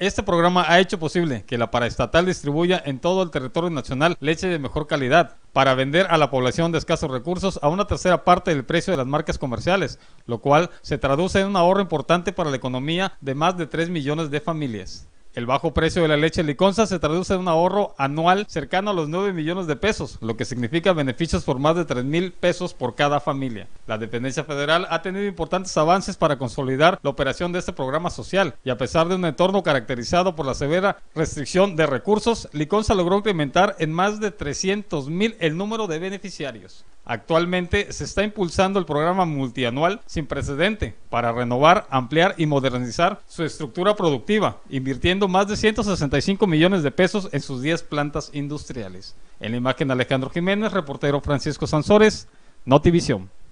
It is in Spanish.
Este programa ha hecho posible que la paraestatal distribuya en todo el territorio nacional leche de mejor calidad para vender a la población de escasos recursos a una tercera parte del precio de las marcas comerciales, lo cual se traduce en un ahorro importante para la economía de más de 3 millones de familias. El bajo precio de la leche liconza se traduce en un ahorro anual cercano a los 9 millones de pesos, lo que significa beneficios por más de 3 mil pesos por cada familia. La dependencia federal ha tenido importantes avances para consolidar la operación de este programa social y a pesar de un entorno caracterizado por la severa restricción de recursos, Liconza logró incrementar en más de 300 mil el número de beneficiarios. Actualmente se está impulsando el programa multianual sin precedente para renovar, ampliar y modernizar su estructura productiva, invirtiendo más de 165 millones de pesos en sus 10 plantas industriales. En la imagen Alejandro Jiménez, reportero Francisco Sansores, Notivisión.